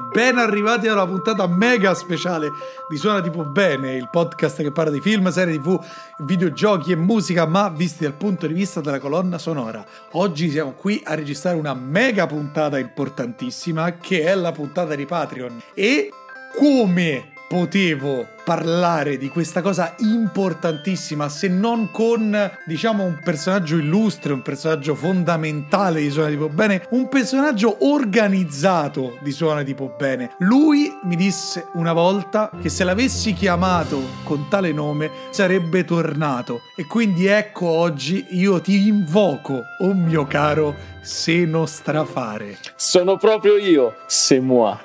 Ben arrivati alla puntata mega speciale di Suona Tipo Bene, il podcast che parla di film, serie tv, videogiochi e musica, ma visti dal punto di vista della colonna sonora. Oggi siamo qui a registrare una mega puntata importantissima che è la puntata di Patreon. E come potevo parlare di questa cosa importantissima se non con diciamo un personaggio illustre, un personaggio fondamentale di Suona tipo bene, un personaggio organizzato di Suona tipo bene. Lui mi disse una volta che se l'avessi chiamato con tale nome sarebbe tornato e quindi ecco oggi io ti invoco, oh mio caro Seno Strafare. Sono proprio io, se Semoa.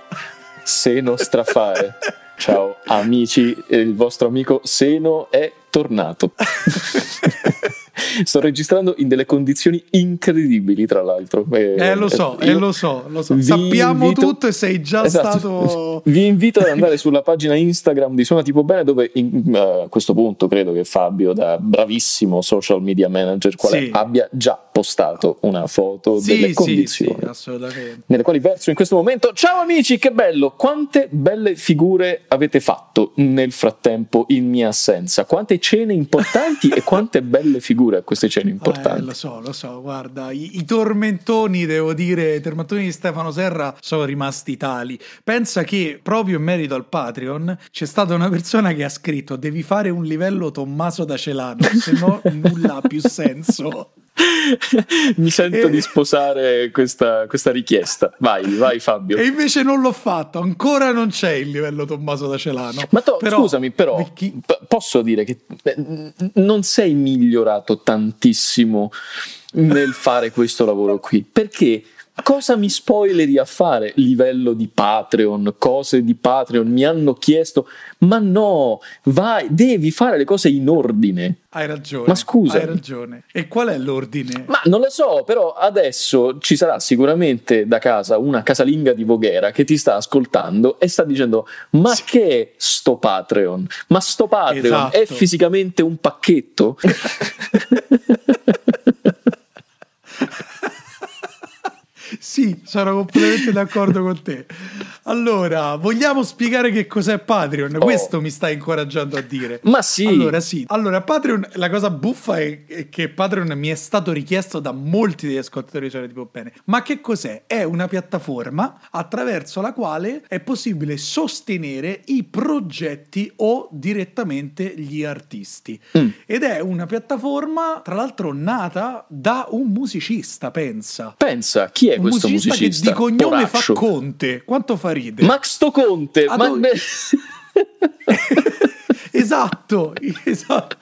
Seno Strafare. Ciao amici, il vostro amico Seno è tornato. Sto registrando in delle condizioni incredibili, tra l'altro. Eh, eh lo so, eh, eh lo so, lo so. Sappiamo invito... tutto e sei già esatto. stato... Vi invito ad andare sulla pagina Instagram di Suona Tipo Bene dove in, uh, a questo punto credo che Fabio, da bravissimo social media manager, sì. abbia già postato una foto sì, delle sì, assolutamente. nelle quali verso in questo momento. Ciao amici, che bello! Quante belle figure avete fatto nel frattempo in mia assenza? Quante cene importanti e quante belle figure! queste cene importanti. Eh, lo so, lo so, guarda, i, i tormentoni, devo dire, i tormentoni di Stefano Serra sono rimasti tali. Pensa che proprio in merito al Patreon c'è stata una persona che ha scritto devi fare un livello Tommaso da Celano, se no nulla ha più senso. Mi sento e... di sposare questa, questa, richiesta. Vai, vai Fabio. E invece non l'ho fatto, ancora non c'è il livello Tommaso da Celano. Ma to- però, scusami, però chi... p- posso dire che beh, non sei migliorato tantissimo nel fare questo lavoro qui, perché cosa mi spoileri a fare? Livello di Patreon, cose di Patreon, mi hanno chiesto, ma no, vai, devi fare le cose in ordine. Hai ragione. Ma scusa. Hai ragione. E qual è l'ordine? Ma non lo so, però adesso ci sarà sicuramente da casa una casalinga di Voghera che ti sta ascoltando e sta dicendo, ma sì. che sto Patreon? Ma sto Patreon esatto. è fisicamente un pacchetto? Sì, sono completamente d'accordo con te. Allora, vogliamo spiegare che cos'è Patreon? Oh. Questo mi sta incoraggiando a dire. Ma sì. Allora, sì. Allora, Patreon, la cosa buffa è, che Patreon mi è stato richiesto da molti degli ascoltatori di cioè, Tipo Bene. Ma che cos'è? È una piattaforma attraverso la quale è possibile sostenere i progetti o direttamente gli artisti. Mm. Ed è una piattaforma, tra l'altro, nata da un musicista, pensa. Pensa, chi è un questo musicista? musicista? Che di cognome Poraccio. fa Conte. Quanto fa ride. Ma sto Conte, ma... Oggi... esatto, esatto.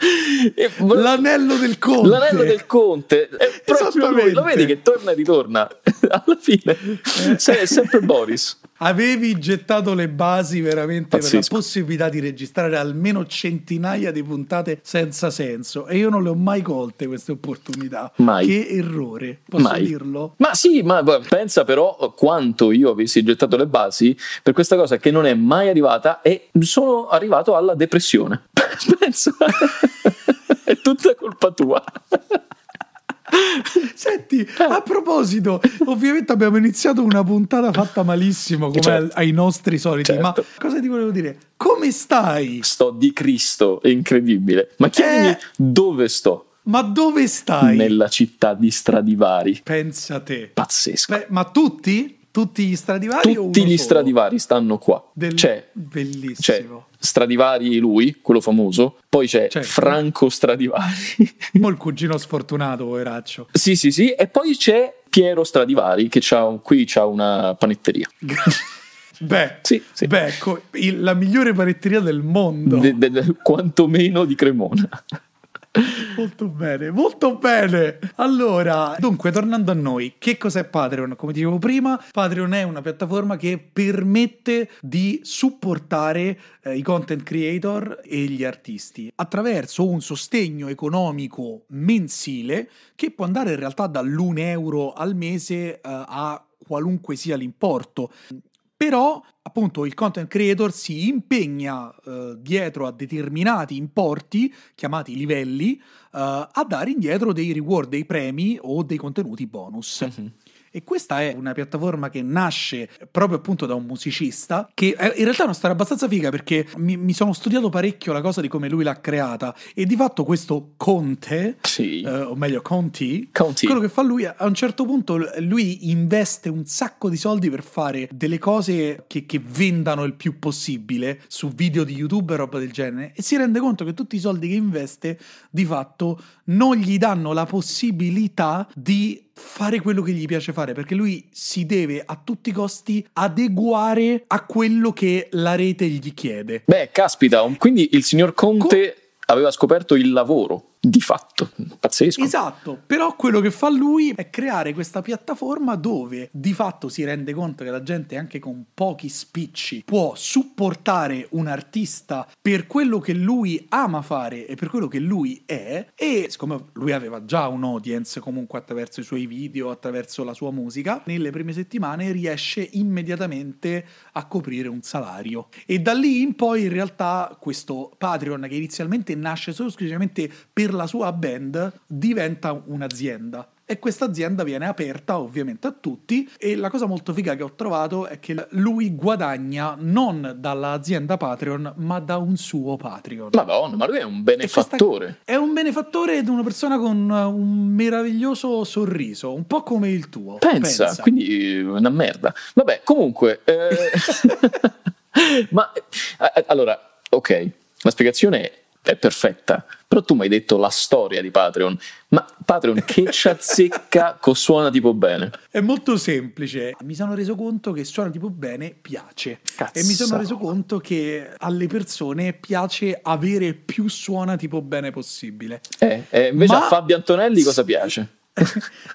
L'anello del conte. L'anello del conte. È proprio lui. Lo vedi che torna e ritorna. Alla fine eh. sei sempre Boris avevi gettato le basi veramente Pazzesco. per la possibilità di registrare almeno centinaia di puntate senza senso e io non le ho mai colte queste opportunità. Mai. Che errore, posso mai. dirlo? Ma sì, ma pensa però quanto io avessi gettato le basi per questa cosa che non è mai arrivata e sono arrivato alla depressione. Penso. è tutta colpa tua. Senti, a proposito, ovviamente abbiamo iniziato una puntata fatta malissimo come certo. ai nostri soliti, certo. ma cosa ti volevo dire? Come stai? Sto di Cristo, è incredibile. Ma chiedimi eh... dove sto. Ma dove stai? Nella città di Stradivari. Pensa te. Pazzesco. Beh, ma tutti? Tutti gli Stradivari? Tutti gli solo? Stradivari stanno qua. Del... C'è, cioè, Bellissimo. C'è cioè, Stradivari lui, quello famoso, poi c'è certo. Franco Stradivari. Mo' il cugino sfortunato, poveraccio. Sì, sì, sì, e poi c'è Piero Stradivari che c'ha qui c'ha una panetteria. Beh, sì, sì. beh la migliore panetteria del mondo. De, de, de, quantomeno di Cremona. Molto bene, molto bene. Allora, dunque, tornando a noi, che cos'è Patreon? Come dicevo prima, Patreon è una piattaforma che permette di supportare eh, i content creator e gli artisti attraverso un sostegno economico mensile che può andare in realtà dall'1 euro al mese eh, a qualunque sia l'importo però appunto il content creator si impegna eh, dietro a determinati importi, chiamati livelli, eh, a dare indietro dei reward, dei premi o dei contenuti bonus. Mm-hmm. E questa è una piattaforma che nasce proprio appunto da un musicista, che è, in realtà è una storia abbastanza figa perché mi, mi, sono studiato parecchio la cosa di come lui l'ha creata e di fatto questo Conte, sì. eh, o meglio Conti, Conti, quello che fa lui a un certo punto lui investe un sacco di soldi per fare delle cose che, che vendano il più possibile su video di YouTube e roba del genere e si rende conto che tutti i soldi che investe di fatto non gli danno la possibilità di fare quello che gli piace fare, perché lui si deve a tutti i costi adeguare a quello che la rete gli chiede. Beh, caspita, quindi il signor Conte Co- aveva scoperto il lavoro di fatto. Pazzesco. Esatto, però quello che fa lui è creare questa piattaforma dove di fatto si rende conto che la gente anche con pochi spicci può supportare un artista per quello che lui ama fare e per quello che lui è e siccome lui aveva già un audience comunque attraverso i suoi video, attraverso la sua musica, nelle prime settimane riesce immediatamente a coprire un salario e da lì in poi in realtà questo Patreon che inizialmente nasce solo esclusivamente per la sua band diventa un'azienda e questa azienda viene aperta ovviamente a tutti e la cosa molto figa che ho trovato è che lui guadagna non dall'azienda Patreon ma da un suo Patreon. Madonna, ma lui è un benefattore. È un benefattore ed una persona con uh, un meraviglioso sorriso, un po' come il tuo. Pensa, pensa. quindi una merda. Vabbè, comunque... Eh... ma eh, allora, ok, la spiegazione è è perfetta. Però tu mi hai detto la storia di Patreon, ma Patreon che ci azzecca co suona tipo bene? È molto semplice. Mi sono reso conto che suona tipo bene piace. Cazzo. E mi sono reso conto che alle persone piace avere più suona tipo bene possibile. Eh, eh invece ma... a Fabio Antonelli cosa piace?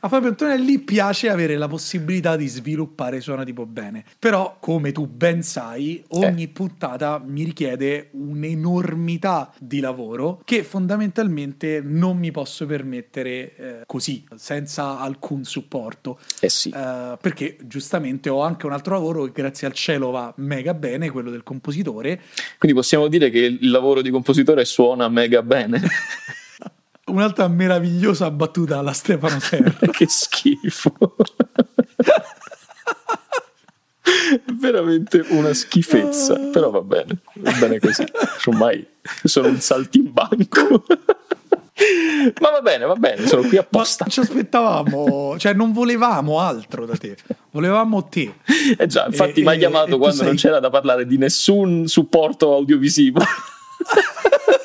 a Fabio Antonelli piace avere la possibilità di sviluppare suona tipo bene. Però, come tu ben sai, eh. ogni eh. puntata mi richiede un'enormità di lavoro che fondamentalmente non mi posso permettere eh, così, senza alcun supporto. Eh sì. Eh, perché giustamente ho anche un altro lavoro che grazie al cielo va mega bene, quello del compositore. Quindi possiamo dire che il lavoro di compositore suona mega bene. un'altra meravigliosa battuta alla Stefano Serra. che schifo. veramente una schifezza, ah. però va bene, va bene così. Ormai sono un saltimbanco. Ma va bene, va bene, sono qui apposta. Ma ci aspettavamo, cioè non volevamo altro da te, volevamo te. Eh già, infatti mi hai chiamato quando sei... non c'era da parlare di nessun supporto audiovisivo.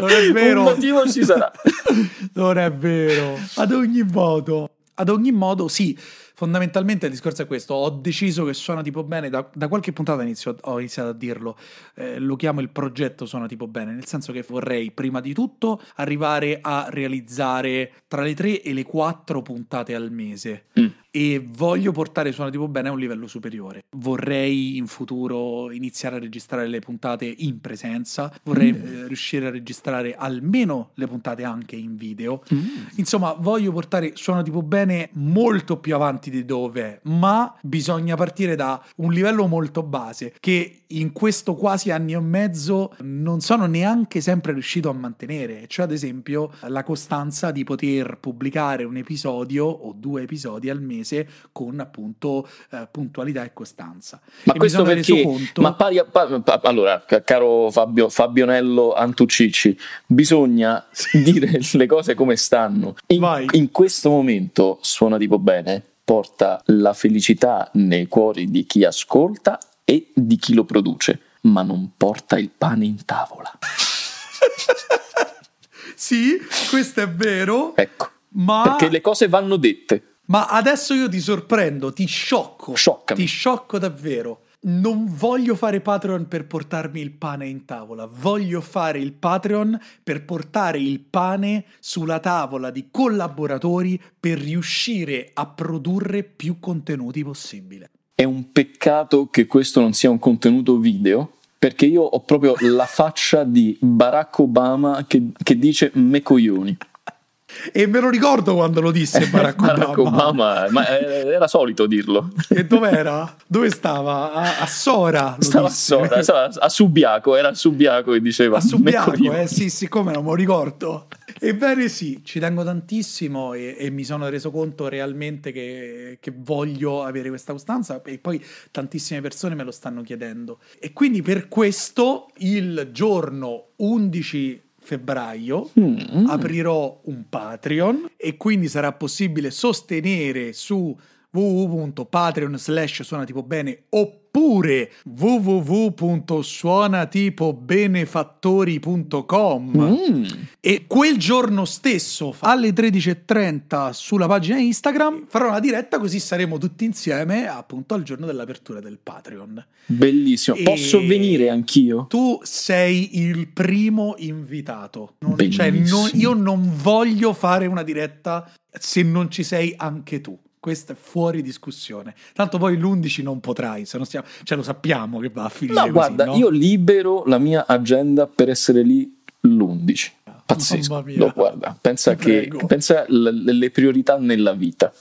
non è vero. Un motivo ci sarà. non è vero. Ad ogni modo, ad ogni modo, sì, fondamentalmente il discorso è questo. Ho deciso che suona tipo bene, da, da qualche puntata inizio, ho iniziato a dirlo, eh, lo chiamo il progetto suona tipo bene, nel senso che vorrei prima di tutto arrivare a realizzare tra le tre e le quattro puntate al mese. Mm e voglio portare suono Tipo Bene a un livello superiore. Vorrei in futuro iniziare a registrare le puntate in presenza, vorrei mm. eh, riuscire a registrare almeno le puntate anche in video. Mm. Insomma, voglio portare suono Tipo Bene molto più avanti di dove è, ma bisogna partire da un livello molto base che in questo quasi anno e mezzo non sono neanche sempre riuscito a mantenere, cioè ad esempio la costanza di poter pubblicare un episodio o due episodi al mese con appunto eh, puntualità e costanza. Ma e questo perché? Conto... Ma pari a, pari, pari, allora, caro Fabio, Fabionello Antucicci, bisogna dire le cose come stanno. In, in questo momento suona tipo bene, porta la felicità nei cuori di chi ascolta e di chi lo produce, ma non porta il pane in tavola. sì, questo è vero. Ecco. Ma... Perché le cose vanno dette. Ma adesso io ti sorprendo, ti sciocco. Scioccami. Ti sciocco davvero. Non voglio fare Patreon per portarmi il pane in tavola, voglio fare il Patreon per portare il pane sulla tavola di collaboratori per riuscire a produrre più contenuti possibile è un peccato che questo non sia un contenuto video, perché io ho proprio la faccia di Barack Obama che, che dice me coglioni. E me lo ricordo quando lo disse Barack, Barack Obama. ma era solito dirlo. E dov'era? Dove stava? A, a Sora. Stava disse. a Sora, a Subiaco, era a Subiaco che diceva. A Subiaco, eh sì, siccome non me lo ricordo. Ebbene sì, ci tengo tantissimo e, e mi sono reso conto realmente che, che, voglio avere questa costanza e poi tantissime persone me lo stanno chiedendo. E quindi per questo il giorno 11 febbraio mm. aprirò un Patreon e quindi sarà possibile sostenere su www.patreon slash suona tipo bene oppure www.suonatipobenefattori.com mm. e quel giorno stesso alle 13.30 sulla pagina Instagram farò una diretta così saremo tutti insieme appunto al giorno dell'apertura del Patreon bellissimo e posso venire anch'io tu sei il primo invitato non, cioè, non, io non voglio fare una diretta se non ci sei anche tu questo è fuori discussione. Tanto poi l'11 non potrai, se non stiamo, cioè lo sappiamo che va a finire. No, così, guarda, no? io libero la mia agenda per essere lì l'11. Pazzesco. No, guarda, pensa, che, pensa l- le priorità nella vita.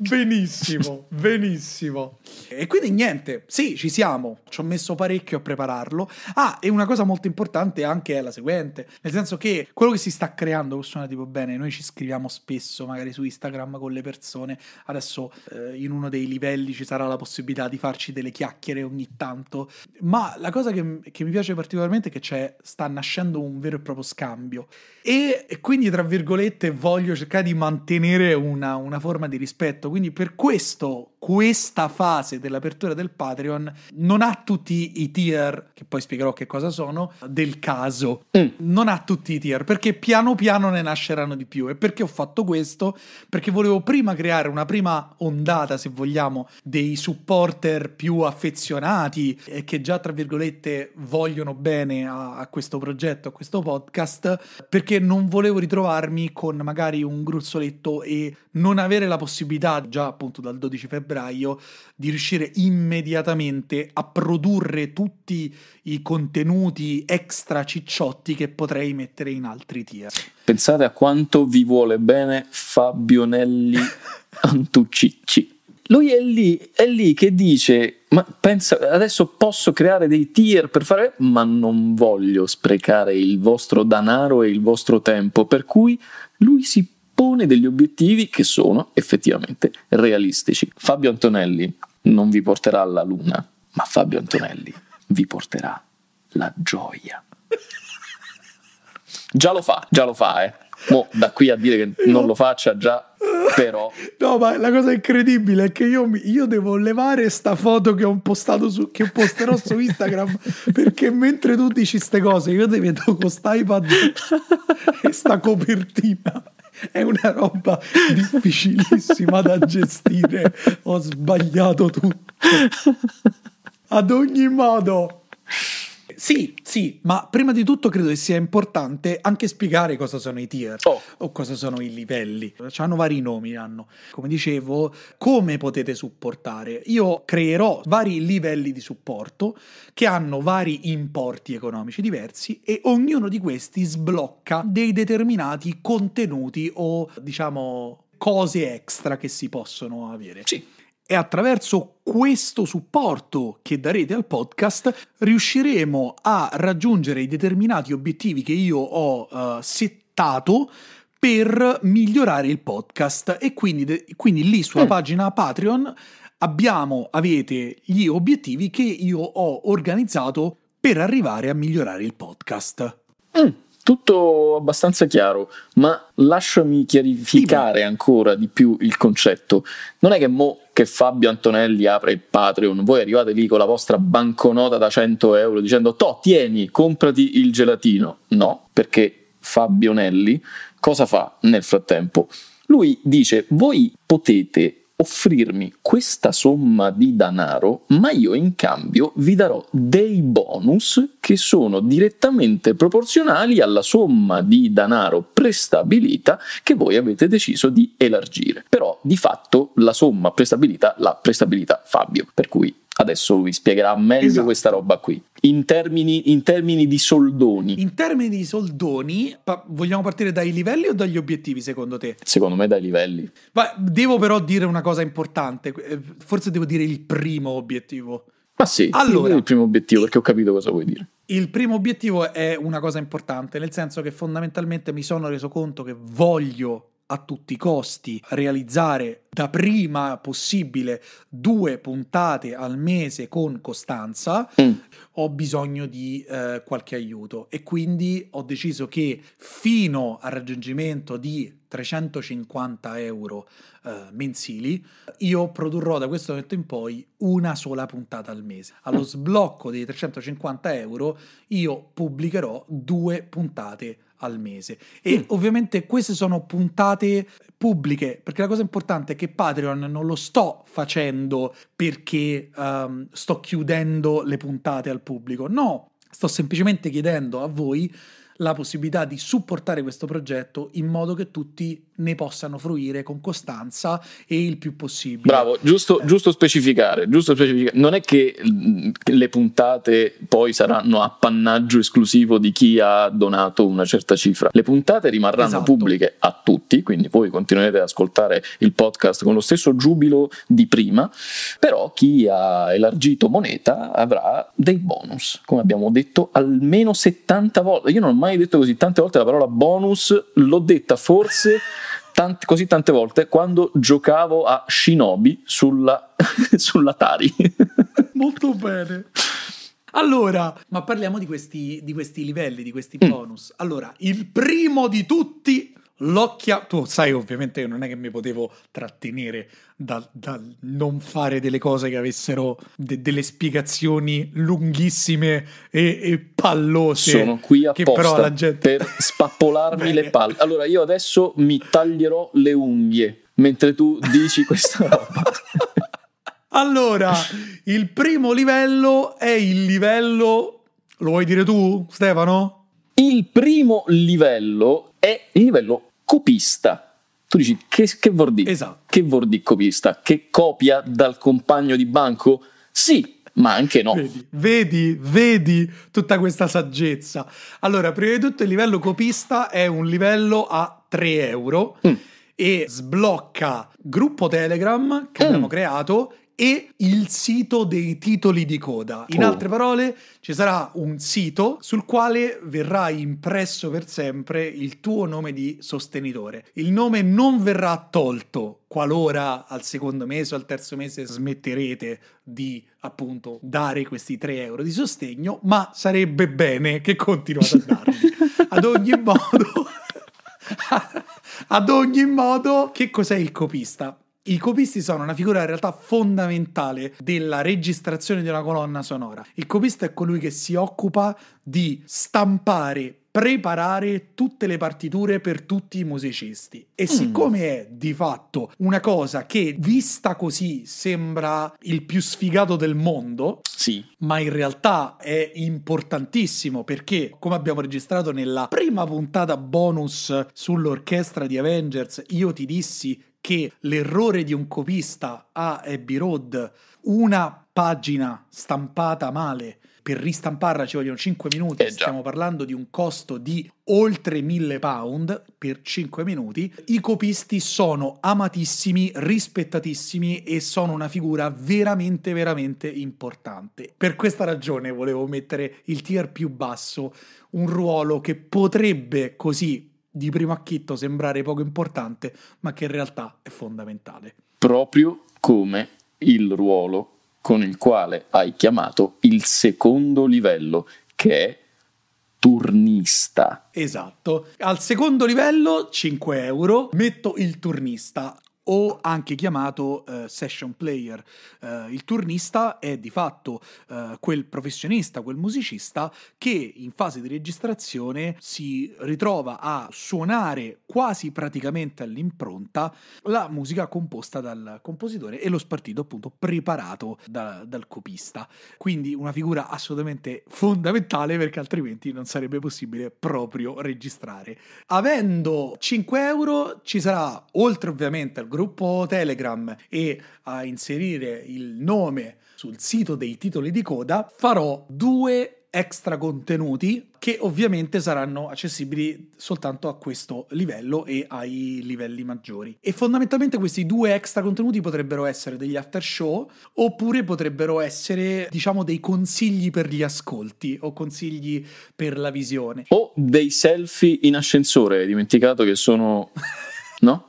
benissimo, benissimo. E quindi niente, sì, ci siamo. Ci ho messo parecchio a prepararlo. Ah, e una cosa molto importante anche è la seguente: nel senso che quello che si sta creando con Suona Tipo Bene, noi ci scriviamo spesso, magari su Instagram con le persone. Adesso eh, in uno dei livelli ci sarà la possibilità di farci delle chiacchiere ogni tanto. Ma la cosa che, che mi piace particolarmente è che sta nascendo un vero e proprio scambio cambio. E quindi, tra virgolette, voglio cercare di mantenere una, una forma di rispetto. Quindi per questo questa fase dell'apertura del Patreon non ha tutti i tier, che poi spiegherò che cosa sono, del caso. Mm. Non ha tutti i tier, perché piano piano ne nasceranno di più. E perché ho fatto questo? Perché volevo prima creare una prima ondata, se vogliamo, dei supporter più affezionati e che già, tra virgolette, vogliono bene a, a questo progetto, a questo podcast, perché non volevo ritrovarmi con magari un gruzzoletto e non avere la possibilità, già appunto dal 12 febbraio, febbraio, di riuscire immediatamente a produrre tutti i contenuti extra cicciotti che potrei mettere in altri tier. Pensate a quanto vi vuole bene Fabio Nelli Antuccicci. Lui è lì, è lì che dice, ma pensa, adesso posso creare dei tier per fare, ma non voglio sprecare il vostro denaro e il vostro tempo, per cui lui si pone degli obiettivi che sono effettivamente realistici. Fabio Antonelli non vi porterà alla luna, ma Fabio Antonelli vi porterà la gioia. Già lo fa, già lo fa, eh. Mo, da qui a dire che non lo faccia già, però... No, ma la cosa incredibile è che io, io devo levare sta foto che ho postato su, che posterò su Instagram, perché mentre tu dici queste cose, io ti vedo con sta iPad e sta copertina è una roba difficilissima da gestire. Ho sbagliato tutto. Ad ogni modo, sì, sì, ma prima di tutto credo che sia importante anche spiegare cosa sono i tier oh. o cosa sono i livelli. Ci Hanno vari nomi, hanno. Come dicevo, come potete supportare? Io creerò vari livelli di supporto che hanno vari importi economici diversi e ognuno di questi sblocca dei determinati contenuti o diciamo cose extra che si possono avere. Sì. È attraverso questo supporto che darete al podcast riusciremo a raggiungere i determinati obiettivi che io ho uh, settato per migliorare il podcast e quindi, de- quindi lì sulla mm. pagina Patreon abbiamo, avete gli obiettivi che io ho organizzato per arrivare a migliorare il podcast. Mm tutto abbastanza chiaro, ma lasciami chiarificare ancora di più il concetto. Non è che mo che Fabio Antonelli apre il Patreon, voi arrivate lì con la vostra banconota da 100 euro dicendo to, tieni, comprati il gelatino. No, perché Fabio Nelli cosa fa nel frattempo? Lui dice, voi potete offrirmi questa somma di denaro, ma io in cambio vi darò dei bonus che sono direttamente proporzionali alla somma di denaro prestabilita che voi avete deciso di elargire. Però di fatto la somma prestabilita l'ha prestabilita Fabio, per cui adesso vi spiegherà meglio esatto. questa roba qui. In termini, in termini, di soldoni. In termini di soldoni, pa- vogliamo partire dai livelli o dagli obiettivi secondo te? Secondo me dai livelli. Ma devo però dire una cosa importante, eh, forse devo dire il primo obiettivo. Ma sì, allora, il primo obiettivo perché ho capito cosa vuoi dire. Il primo obiettivo è una cosa importante, nel senso che fondamentalmente mi sono reso conto che voglio a tutti i costi, realizzare da prima possibile due puntate al mese con costanza, mm. ho bisogno di eh, qualche aiuto e quindi ho deciso che fino al raggiungimento di 350 euro eh, mensili, io produrrò da questo momento in poi una sola puntata al mese. Allo sblocco dei 350 euro io pubblicherò due puntate al mese. E mm. ovviamente queste sono puntate pubbliche, perché la cosa importante è che Patreon non lo sto facendo perché um, sto chiudendo le puntate al pubblico, no, sto semplicemente chiedendo a voi la possibilità di supportare questo progetto in modo che tutti ne possano fruire con costanza e il più possibile. Bravo, giusto, eh. giusto, specificare, giusto specificare, non è che le puntate poi saranno appannaggio esclusivo di chi ha donato una certa cifra, le puntate rimarranno esatto. pubbliche a tutti, quindi voi continuerete ad ascoltare il podcast con lo stesso giubilo di prima, però chi ha elargito moneta avrà dei bonus, come abbiamo detto almeno 70 volte, io non ho mai detto così tante volte la parola bonus, l'ho detta forse tante, così tante volte quando giocavo a Shinobi sulla, sull'Atari. Molto bene. Allora, ma parliamo di questi, di questi livelli, di questi mm. bonus. Mm. Allora, il primo di tutti L'occhia, tu sai ovviamente che non è che mi potevo trattenere dal da non fare delle cose che avessero de- delle spiegazioni lunghissime e-, e, pallose. Sono qui apposta che però la gente... per spappolarmi le palle. Allora io adesso mi taglierò le unghie mentre tu dici questa roba. allora, il primo livello è il livello... Lo vuoi dire tu, Stefano? Il primo livello è il livello copista. Tu dici che, che vuol dire? Esatto. Che vuol dire copista? Che copia dal compagno di banco? Sì, ma anche no. Vedi, vedi, vedi, tutta questa saggezza. Allora, prima di tutto il livello copista è un livello a 3 euro mm. e sblocca gruppo Telegram che mm. abbiamo creato e il sito dei titoli di coda. In oh. altre parole, ci sarà un sito sul quale verrà impresso per sempre il tuo nome di sostenitore. Il nome non verrà tolto qualora al secondo mese o al terzo mese smetterete di appunto dare questi 3 euro di sostegno, ma sarebbe bene che continuate a darli. Ad ogni modo, ad ogni modo, che cos'è il copista? I copisti sono una figura in realtà fondamentale della registrazione di una colonna sonora. Il copista è colui che si occupa di stampare preparare tutte le partiture per tutti i musicisti. E mm. siccome è di fatto una cosa che vista così sembra il più sfigato del mondo, sì. ma in realtà è importantissimo perché, come abbiamo registrato nella prima puntata bonus sull'orchestra di Avengers, io ti dissi che l'errore di un copista a Abbey Road, una pagina stampata male, per ristamparla ci vogliono 5 minuti, eh stiamo parlando di un costo di oltre 1000 pound per 5 minuti. I copisti sono amatissimi, rispettatissimi e sono una figura veramente, veramente importante. Per questa ragione volevo mettere il tier più basso, un ruolo che potrebbe così di primo acchitto sembrare poco importante, ma che in realtà è fondamentale. Proprio come il ruolo con il quale hai chiamato il secondo livello, che è turnista. Esatto. Al secondo livello 5 euro metto il turnista o anche chiamato eh, session player. Eh, il turnista è di fatto eh, quel professionista, quel musicista che in fase di registrazione si ritrova a suonare quasi praticamente all'impronta la musica composta dal compositore e lo spartito appunto preparato da, dal copista. Quindi una figura assolutamente fondamentale perché altrimenti non sarebbe possibile proprio registrare. Avendo 5 euro ci sarà, oltre ovviamente al gruppo gruppo Telegram e a inserire il nome sul sito dei titoli di coda, farò due extra contenuti che ovviamente saranno accessibili soltanto a questo livello e ai livelli maggiori. E fondamentalmente questi due extra contenuti potrebbero essere degli after show oppure potrebbero essere diciamo dei consigli per gli ascolti o consigli per la visione. O dei selfie in ascensore, hai dimenticato che sono... no?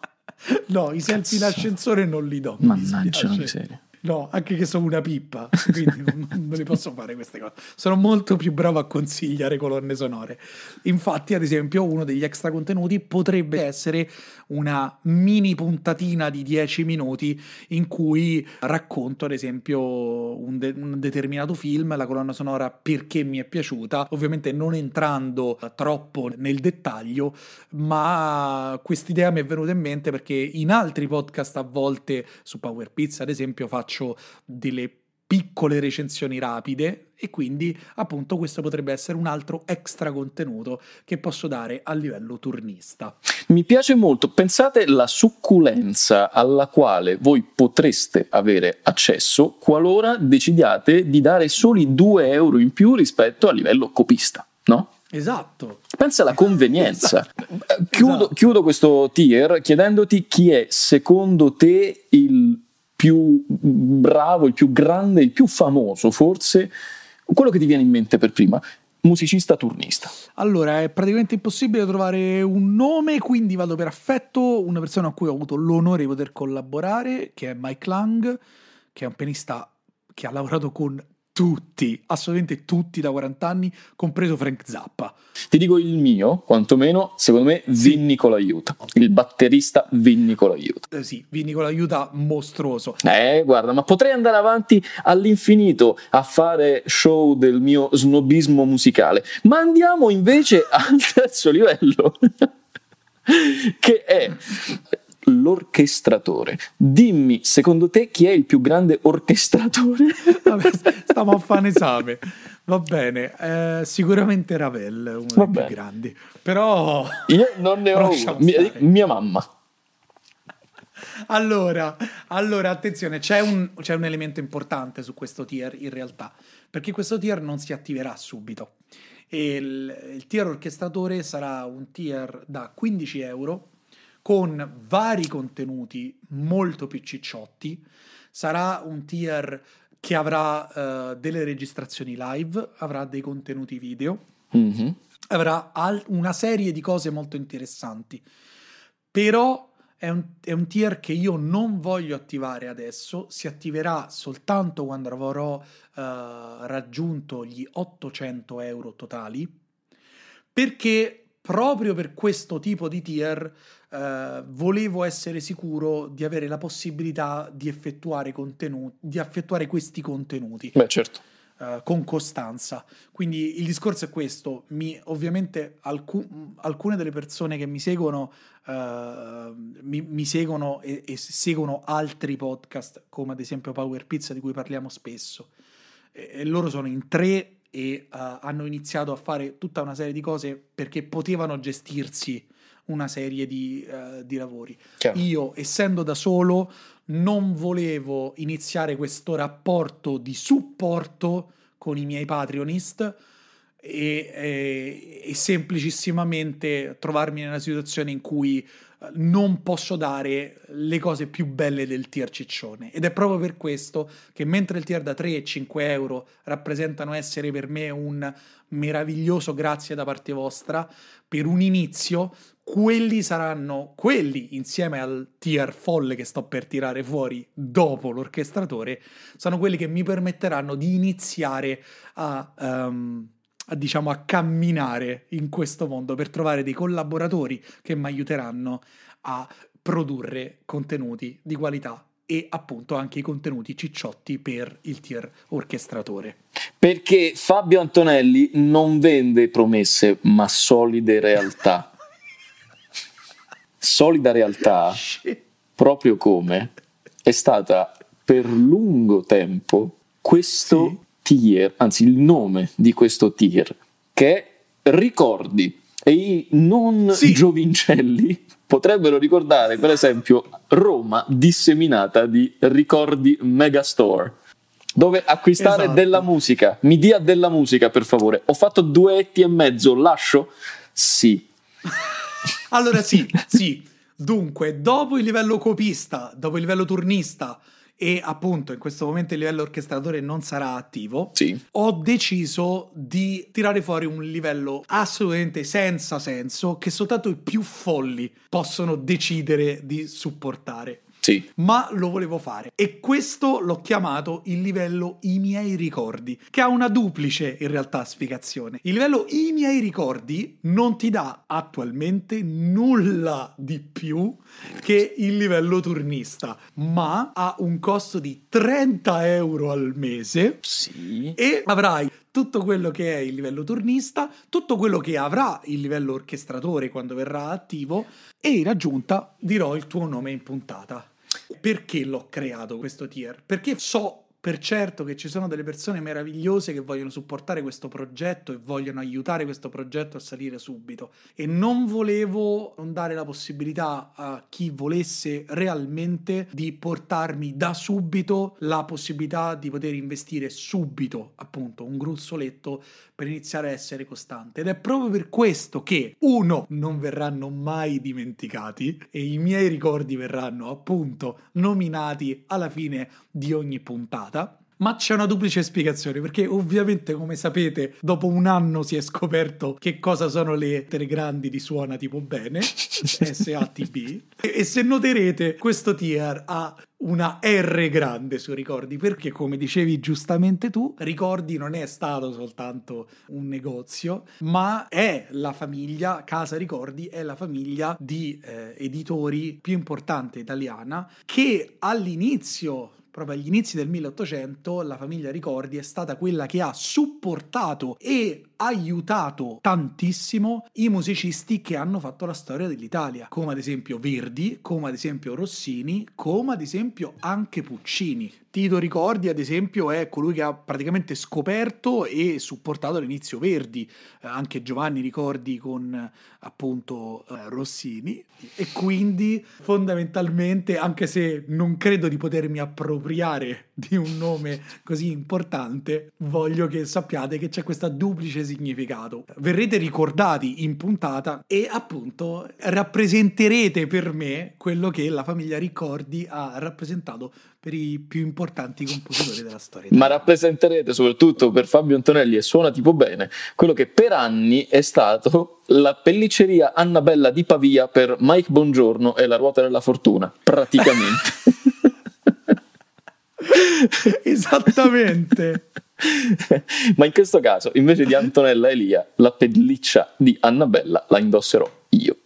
No, i selfie in ascensore non li do. Mannaggia, cioè, miseria. No, anche che sono una pippa, quindi non le posso fare queste cose. Sono molto più bravo a consigliare colonne sonore. Infatti, ad esempio, uno degli extra contenuti potrebbe essere una mini puntatina di 10 minuti in cui racconto, ad esempio, un, de- un determinato film, la colonna sonora perché mi è piaciuta, ovviamente non entrando troppo nel dettaglio, ma quest'idea mi è venuta in mente perché in altri podcast a volte su Power Pizza, ad esempio, faccio faccio delle piccole recensioni rapide e quindi appunto questo potrebbe essere un altro extra contenuto che posso dare a livello turnista. Mi piace molto, pensate alla succulenza alla quale voi potreste avere accesso qualora decidiate di dare soli 2 euro in più rispetto a livello copista, no? Esatto. Pensa alla convenienza. esatto. Eh, chiudo, esatto. chiudo questo tier chiedendoti chi è secondo te il più bravo, il più grande, il più famoso forse, quello che ti viene in mente per prima musicista turnista? Allora, è praticamente impossibile trovare un nome, quindi vado per affetto, una persona a cui ho avuto l'onore di poter collaborare, che è Mike Lang, che è un pianista che ha lavorato con tutti, assolutamente tutti da 40 anni, compreso Frank Zappa. Ti dico il mio, quantomeno, secondo me Vinny con l'aiuto. il batterista Vinny con l'aiuto. Eh sì, Vinny con l'aiuto mostruoso. Eh, guarda, ma potrei andare avanti all'infinito a fare show del mio snobismo musicale, ma andiamo invece al terzo livello. che è l'orchestratore. Dimmi, secondo te, chi è il più grande orchestratore? Vabbè, stiamo a fare un esame. Va bene, eh, sicuramente Ravel, uno Va dei più grandi. Però... Io non ne ho uno. Mia, mia mamma. Allora, allora, attenzione, c'è un, c'è un elemento importante su questo tier in realtà, perché questo tier non si attiverà subito. Il, il, tier orchestratore sarà un tier da 15 euro con vari contenuti molto più cicciotti. Sarà un tier che avrà uh, delle registrazioni live, avrà dei contenuti video, mm-hmm. avrà al- una serie di cose molto interessanti. Però è un, è un, tier che io non voglio attivare adesso, si attiverà soltanto quando avrò uh, raggiunto gli 800 euro totali, perché proprio per questo tipo di tier eh, volevo essere sicuro di avere la possibilità di effettuare, contenuti, di effettuare questi contenuti. Beh, certo. eh, con costanza. Quindi il discorso è questo. Mi, ovviamente alcu- alcune delle persone che mi seguono eh, mi, mi, seguono e, e, seguono altri podcast, come ad esempio Power Pizza di cui parliamo spesso. E, e loro sono in tre e uh, hanno iniziato a fare tutta una serie di cose perché potevano gestirsi una serie di, uh, di lavori. Chiaro. Io, essendo da solo, non volevo iniziare questo rapporto di supporto con i miei Patreonist e, eh, e, e semplicissimamente trovarmi nella situazione in cui non posso dare le cose più belle del tier ciccione. Ed è proprio per questo che mentre il tier da 3 e 5 euro rappresentano essere per me un meraviglioso grazie da parte vostra, per un inizio, quelli saranno quelli insieme al tier folle che sto per tirare fuori dopo l'orchestratore, sono quelli che mi permetteranno di iniziare a... Um, a, diciamo, a camminare in questo mondo per trovare dei collaboratori che mi aiuteranno a produrre contenuti di qualità e appunto anche i contenuti cicciotti per il tier orchestratore. Perché Fabio Antonelli non vende promesse, ma solide realtà. Solida realtà, proprio come è stata per lungo tempo questo sì tier, anzi il nome di questo tier, che è Ricordi. E i non sì. giovincelli potrebbero ricordare, per esempio, Roma disseminata di Ricordi Megastore dove acquistare esatto. della musica. Mi dia della musica, per favore. Ho fatto due etti e mezzo, lascio? Sì. allora sì, sì. Dunque, dopo il livello copista, dopo il livello turnista, e appunto in questo momento il livello orchestratore non sarà attivo, sì. ho deciso di tirare fuori un livello assolutamente senza senso che soltanto i più folli possono decidere di supportare. Sì. Ma lo volevo fare e questo l'ho chiamato il livello I miei ricordi, che ha una duplice in realtà spiegazione. Il livello I miei ricordi non ti dà attualmente nulla di più che il livello turnista, ma ha un costo di 30 euro al mese sì. e avrai tutto quello che è il livello turnista, tutto quello che avrà il livello orchestratore quando verrà attivo e in aggiunta dirò il tuo nome in puntata. Perché l'ho creato questo tier? Perché so per certo che ci sono delle persone meravigliose che vogliono supportare questo progetto e vogliono aiutare questo progetto a salire subito e non volevo non dare la possibilità a chi volesse realmente di portarmi da subito la possibilità di poter investire subito appunto un gruzzoletto per iniziare a essere costante ed è proprio per questo che uno non verranno mai dimenticati e i miei ricordi verranno appunto nominati alla fine di ogni puntata puntata. Ma c'è una duplice spiegazione, perché ovviamente, come sapete, dopo un anno si è scoperto che cosa sono le lettere grandi di suona tipo bene, SATB. E, e se noterete, questo tier ha una R grande su ricordi, perché come dicevi giustamente tu, ricordi non è stato soltanto un negozio, ma è la famiglia, Casa Ricordi è la famiglia di eh, editori più importante italiana che all'inizio proprio agli inizi del 1800 la famiglia Ricordi è stata quella che ha supportato e aiutato tantissimo i musicisti che hanno fatto la storia dell'Italia, come ad esempio Verdi, come ad esempio Rossini, come ad esempio anche Puccini. Tito Ricordi, ad esempio, è colui che ha praticamente scoperto e supportato all'inizio Verdi, eh, anche Giovanni Ricordi con eh, appunto eh, Rossini. E quindi fondamentalmente, anche se non credo di potermi appropriare di un nome così importante, voglio che sappiate che c'è questo duplice significato. Verrete ricordati in puntata e appunto rappresenterete per me quello che la famiglia Ricordi ha rappresentato per i più importanti compositori della storia. Ma rappresenterete soprattutto per Fabio Antonelli e suona tipo bene quello che per anni è stato la pellicceria Annabella di Pavia per Mike Bongiorno e la ruota della fortuna, praticamente. Esattamente. Ma in questo caso, invece di Antonella Elia, la pelliccia di Annabella la indosserò io.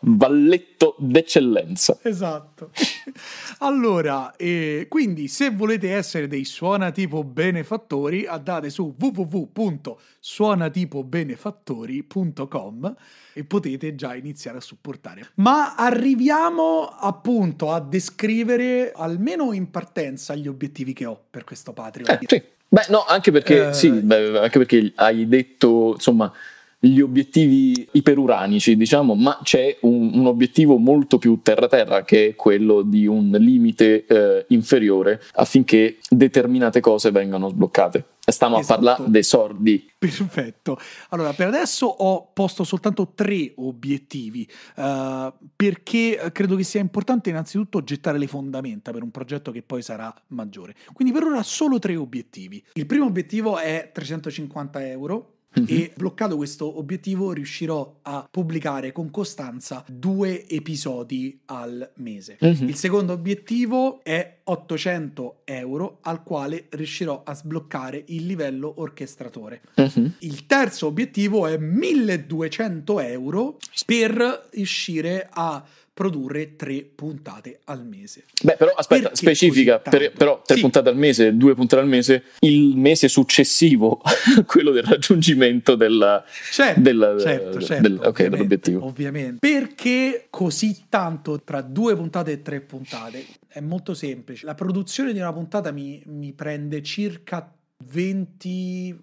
Balletto d'eccellenza. Esatto. allora, eh, quindi se volete essere dei suonatipo benefattori, andate su www.suonatipobenefattori.com e potete già iniziare a supportare. Ma arriviamo appunto a descrivere almeno in partenza gli obiettivi che ho per questo Patreon. Eh, sì. Beh, no, anche perché, eh... sì, beh, anche perché hai detto, insomma, gli obiettivi iperuranici, diciamo, ma c'è un, un obiettivo molto più terra-terra che è quello di un limite eh, inferiore affinché determinate cose vengano sbloccate. Stiamo esatto. a parlare esatto. dei sordi. Perfetto. Allora, per adesso ho posto soltanto tre obiettivi, uh, perché credo che sia importante innanzitutto gettare le fondamenta per un progetto che poi sarà maggiore. Quindi per ora solo tre obiettivi. Il primo obiettivo è 350 euro Mm-hmm. E bloccato questo obiettivo riuscirò a pubblicare con costanza due episodi al mese. Mm-hmm. Il secondo obiettivo è 800 euro al quale riuscirò a sbloccare il livello orchestratore. Mm-hmm. Il terzo obiettivo è 1200 euro per riuscire a produrre tre puntate al mese. Beh, però aspetta, Perché specifica, per, però tre sì. puntate al mese, due puntate al mese, il mese successivo, a quello del raggiungimento della, certo, della, certo, certo, del, okay, dell'obiettivo. Ovviamente. Perché così tanto tra due puntate e tre puntate? È molto semplice. La produzione di una puntata mi, mi prende circa 20-30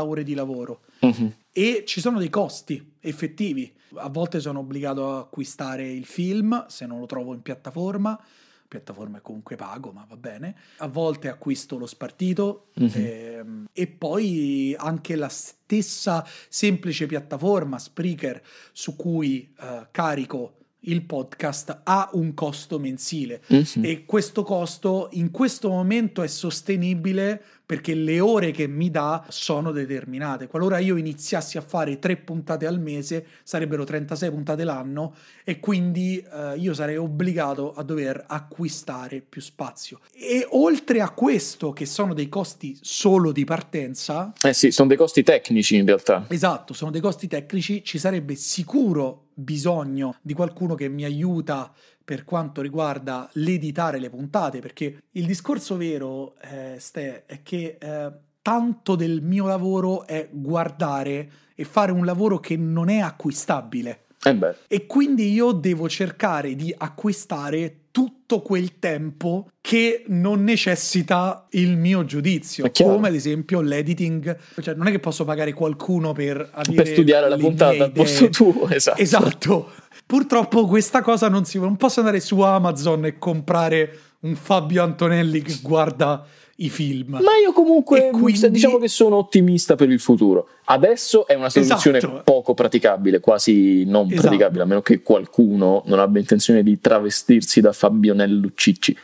ore di lavoro. Mm-hmm e ci sono dei costi effettivi. A volte sono obbligato a acquistare il film se non lo trovo in piattaforma. Piattaforma è comunque pago, ma va bene. A volte acquisto lo spartito mm-hmm. Ehm, e, e poi anche la stessa semplice piattaforma Spreaker su cui uh, carico il podcast ha un costo mensile mm-hmm. e questo costo in questo momento è sostenibile perché le ore che mi dà sono determinate. Qualora io iniziassi a fare tre puntate al mese, sarebbero 36 puntate l'anno e quindi eh, io sarei obbligato a dover acquistare più spazio. E oltre a questo, che sono dei costi solo di partenza... Eh sì, sono dei costi tecnici in realtà. Esatto, sono dei costi tecnici, ci sarebbe sicuro bisogno di qualcuno che mi aiuta per quanto riguarda l'editare le puntate, perché il discorso vero, eh, Ste, è che eh, tanto del mio lavoro è guardare e fare un lavoro che non è acquistabile. Eh e quindi io devo cercare di acquistare tutto quel tempo che non necessita il mio giudizio, come ad esempio l'editing, cioè non è che posso pagare qualcuno per, per studiare la puntata al posto tuo, esatto. Esatto. Purtroppo questa cosa non si può, non posso andare su Amazon e comprare un Fabio Antonelli che guarda i film. Ma io comunque quindi... diciamo che sono ottimista per il futuro. Adesso è una soluzione esatto. poco praticabile, quasi non esatto. praticabile, a meno che qualcuno non abbia intenzione di travestirsi da Fabio Nelluccicci.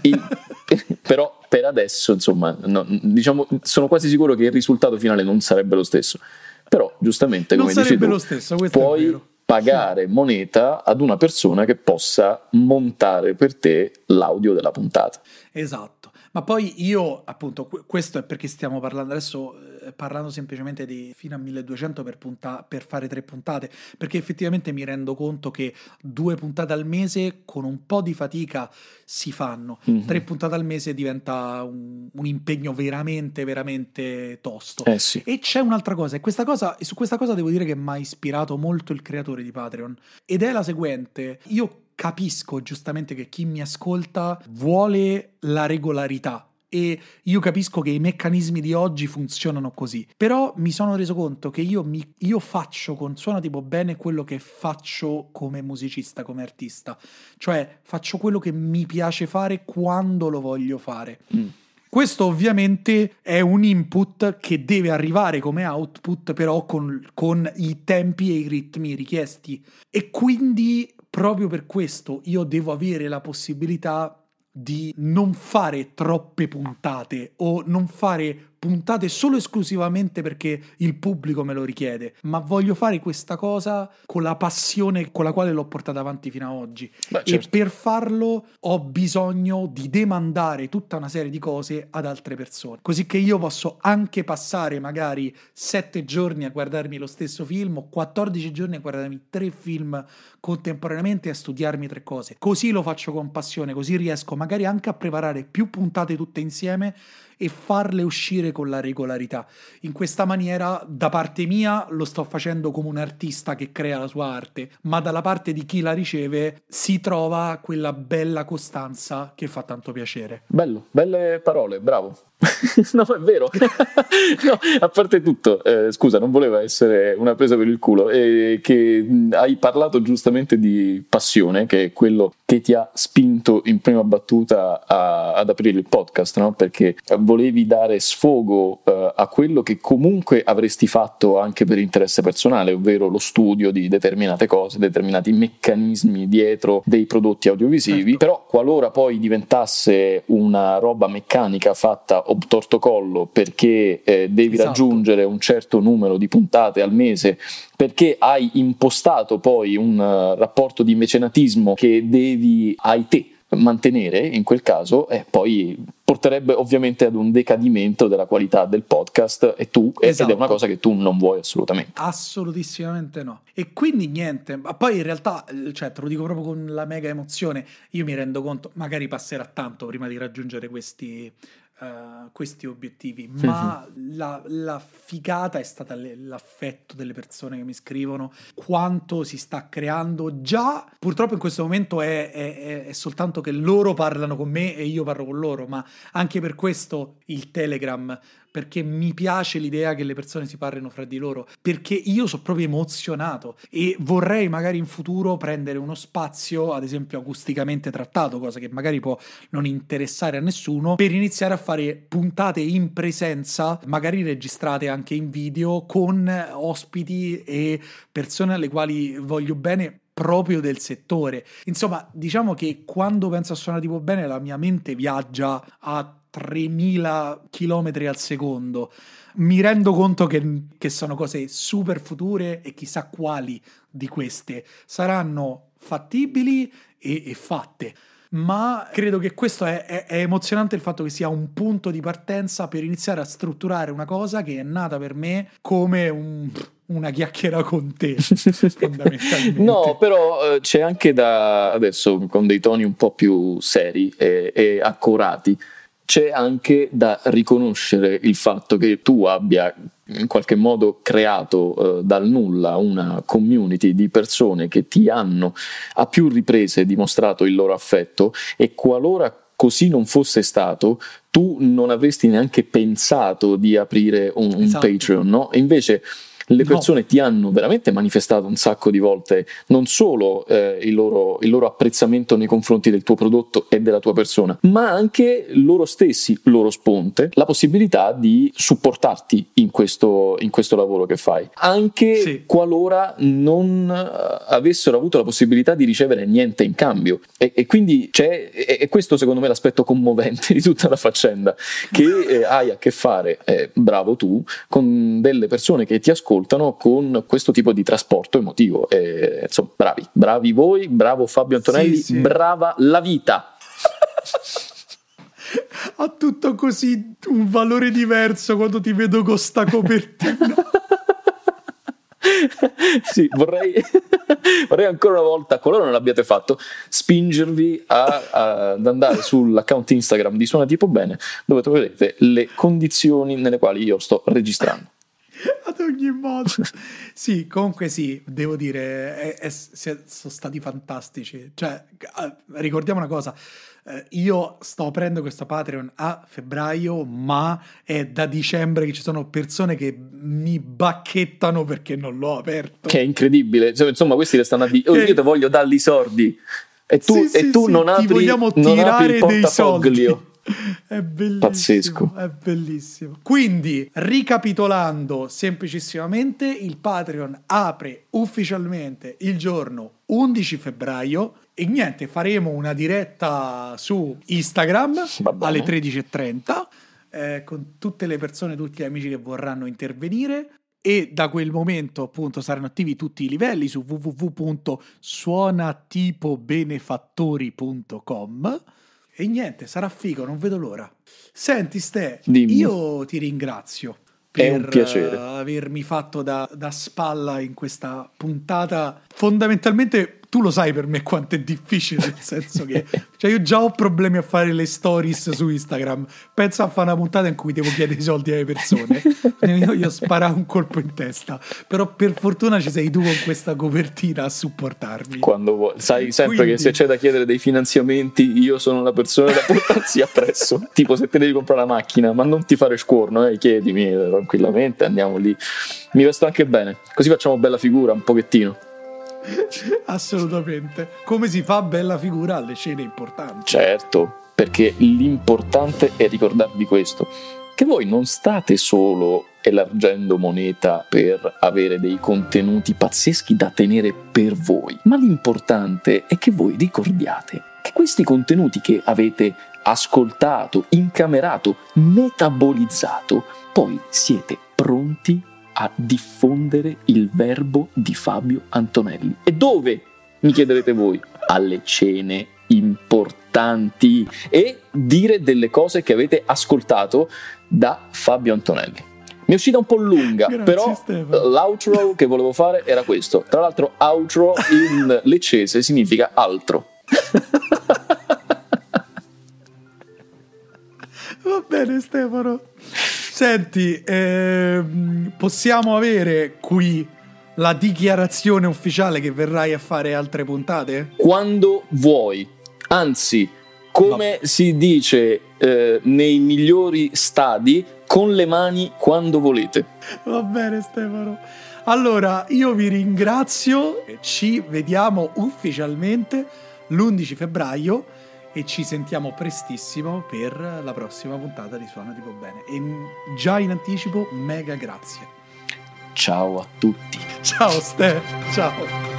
E, però per adesso, insomma, no, diciamo, sono quasi sicuro che il risultato finale non sarebbe lo stesso. Però giustamente, come dici tu, lo stesso, puoi pagare moneta ad una persona che possa montare per te l'audio della puntata. Esatto ma poi io, appunto, questo è perché stiamo parlando adesso, eh, parlando semplicemente di fino a 1200 per, punta- per fare tre puntate, perché effettivamente mi rendo conto che due puntate al mese con un po' di fatica si fanno, mm-hmm. tre puntate al mese diventa un, un impegno veramente, veramente tosto. Eh sì. E c'è un'altra cosa, e, questa cosa, e su questa cosa devo dire che mi ha ispirato molto il creatore di Patreon, ed è la seguente, io capisco giustamente che chi mi ascolta vuole la regolarità, e io capisco che i meccanismi di oggi funzionano così, però mi sono reso conto che io, mi, io, faccio con Suona Tipo Bene quello che faccio come musicista, come artista, cioè faccio quello che mi piace fare quando lo voglio fare. Mm. Questo ovviamente è un input che deve arrivare come output però con, con i tempi e i ritmi richiesti e quindi Proprio per questo io devo avere la possibilità di non fare troppe puntate o non fare puntate solo esclusivamente perché il pubblico me lo richiede, ma voglio fare questa cosa con la passione con la quale l'ho portata avanti fino ad oggi. Beh, certo. E per farlo ho bisogno di demandare tutta una serie di cose ad altre persone, così che io posso anche passare magari sette giorni a guardarmi lo stesso film o 14 giorni a guardarmi tre film contemporaneamente e a studiarmi tre cose. Così lo faccio con passione, così riesco magari anche a preparare più puntate tutte insieme e farle uscire con la regolarità. In questa maniera, da parte mia, lo sto facendo come un artista che crea la sua arte, ma dalla parte di chi la riceve si trova quella bella costanza che fa tanto piacere. Bello, belle parole, bravo. no, è vero. no, a parte tutto, eh, scusa, non voleva essere una presa per il culo. Eh, che hai parlato giustamente di passione, che è quello che ti ha spinto in prima battuta a, ad aprire il podcast, no? perché volevi dare sfogo eh, a quello che comunque avresti fatto anche per interesse personale, ovvero lo studio di determinate cose, determinati meccanismi dietro dei prodotti audiovisivi. Ecco. Però qualora poi diventasse una roba meccanica fatta torto collo perché eh, devi esatto. raggiungere un certo numero di puntate al mese, perché hai impostato poi un uh, rapporto di mecenatismo che devi ai te mantenere in quel caso eh, poi porterebbe ovviamente ad un decadimento della qualità del podcast e tu esatto. ed è esatto. una cosa che tu non vuoi assolutamente assolutissimamente no e quindi niente ma poi in realtà eh, cioè, te lo dico proprio con la mega emozione io mi rendo conto magari passerà tanto prima di raggiungere questi eh, questi obiettivi, ma mm la, la, figata è stata le, l'affetto delle persone che mi scrivono, quanto si sta creando già, purtroppo in questo momento è, è, è, soltanto che loro parlano con me e io parlo con loro, ma anche per questo il Telegram perché mi piace l'idea che le persone si parlino fra di loro, perché io sono proprio emozionato e vorrei magari in futuro prendere uno spazio, ad esempio acusticamente trattato, cosa che magari può non interessare a nessuno, per iniziare a fare puntate in presenza, magari registrate anche in video, con ospiti e persone alle quali voglio bene proprio del settore. Insomma, diciamo che quando penso a suonare Tipo Bene la mia mente viaggia a 3000 km al secondo. Mi rendo conto che, che, sono cose super future e chissà quali di queste saranno fattibili e, e fatte. Ma credo che questo è, è, è emozionante il fatto che sia un punto di partenza per iniziare a strutturare una cosa che è nata per me come un, una chiacchiera con te, fondamentalmente. No, però eh, c'è anche da adesso con dei toni un po' più seri e, e accurati c'è anche da riconoscere il fatto che tu abbia in qualche modo creato eh, dal nulla una community di persone che ti hanno a più riprese dimostrato il loro affetto e qualora così non fosse stato, tu non avresti neanche pensato di aprire un, un esatto. Patreon, no? Invece le persone no. ti hanno veramente manifestato un sacco di volte non solo eh, il, loro, il, loro, apprezzamento nei confronti del tuo prodotto e della tua persona, ma anche loro stessi, loro sponte, la possibilità di supportarti in questo, in questo lavoro che fai, anche sì. qualora non eh, avessero avuto la possibilità di ricevere niente in cambio. E, e quindi c'è, e, e, questo secondo me è l'aspetto commovente di tutta la faccenda, che eh, hai a che fare, eh, bravo tu, con delle persone che ti ascoltano ascoltano con questo tipo di trasporto emotivo. E, insomma, bravi, bravi voi, bravo Fabio Antonelli, sì, sì. brava la vita. ha tutto così un valore diverso quando ti vedo con sta copertina. sì, vorrei, vorrei, ancora una volta, qualora non l'abbiate fatto, spingervi a, a, ad andare sull'account Instagram di Suona Tipo Bene, dove troverete le condizioni nelle quali io sto registrando. ad ogni modo. Sì, comunque sì, devo dire, è, è, sono stati fantastici. Cioè, eh, ricordiamo una cosa, eh, io sto aprendo questo Patreon a febbraio, ma è da dicembre che ci sono persone che mi bacchettano perché non l'ho aperto. Che è incredibile. Cioè, insomma, questi restano a dire, oh, io ti voglio dargli i soldi. E tu, sì, e sì, tu sì, non apri, ti vogliamo non tirare apri il portafoglio. Dei soldi. È bellissimo. Pazzesco. È bellissimo. Quindi, ricapitolando semplicissimamente, il Patreon apre ufficialmente il giorno 11 febbraio. E niente, faremo una diretta su Instagram alle 13.30 eh, con tutte le persone, tutti gli amici che vorranno intervenire e da quel momento appunto saranno attivi tutti i livelli su www.suonatipobenefattori.com e niente, sarà figo, non vedo l'ora. Senti, Ste, Dimmi. io ti ringrazio per eh, avermi fatto da, da, spalla in questa puntata fondamentalmente tu lo sai per me quanto è difficile, nel senso che cioè io già ho problemi a fare le stories su Instagram. Penso a fare una puntata in cui devo chiedere i soldi alle persone. Io gli ho sparato un colpo in testa. Però per fortuna ci sei tu con questa copertina a supportarmi. Quando vuoi. Sai sempre Quindi... che se c'è da chiedere dei finanziamenti, io sono la persona da portarsi appresso. tipo se te devi comprare una macchina, ma non ti fare scorno, eh, chiedimi tranquillamente, andiamo lì. Mi vesto anche bene, così facciamo bella figura un pochettino. Assolutamente. Come si fa bella figura alle scene importanti. Certo, perché l'importante è ricordarvi questo, che voi non state solo elargendo moneta per avere dei contenuti pazzeschi da tenere per voi, ma l'importante è che voi ricordiate che questi contenuti che avete ascoltato, incamerato, metabolizzato, poi siete pronti a diffondere il verbo di Fabio Antonelli. E dove? Mi chiederete voi. Alle cene importanti e dire delle cose che avete ascoltato da Fabio Antonelli. Mi è uscita un po' lunga, Grazie, però Stefano. l'outro che volevo fare era questo. Tra l'altro, outro in leccese significa altro. Va bene, Stefano. Senti, ehm, possiamo avere qui la dichiarazione ufficiale che verrai a fare altre puntate? Quando vuoi. Anzi, come no. si dice eh, nei migliori stadi, con le mani quando volete. Va bene Stefano. Allora, io vi ringrazio, ci vediamo ufficialmente l'11 febbraio e ci sentiamo prestissimo per la prossima puntata di Suono Tipo Bene. E già in anticipo, mega grazie. Ciao a tutti. Ciao Ste, ciao.